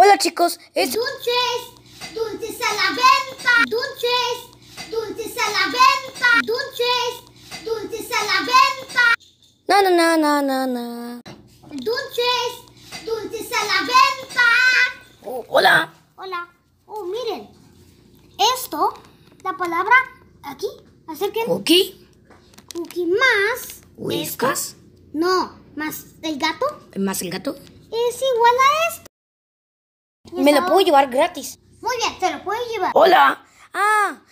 Hola chicos, es... Dulces, dulces a la venta. Dulces, dulces a la venta. Dulces, dulces a la venta. Na na na na na na. Dulces, dulces a la venta. Oh, hola. Hola. Oh, miren. Esto, la palabra aquí, acerquen. Cookie. Cookie más. ¿Whiskas? No, más el gato. ¿Más el gato? Es igual a esto. ¿Me lo puedo llevar gratis? Muy bien, te lo puedo llevar. Hola. Ah,